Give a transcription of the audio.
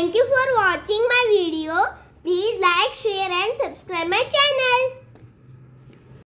Thank you for watching my video. Please like, share and subscribe my channel.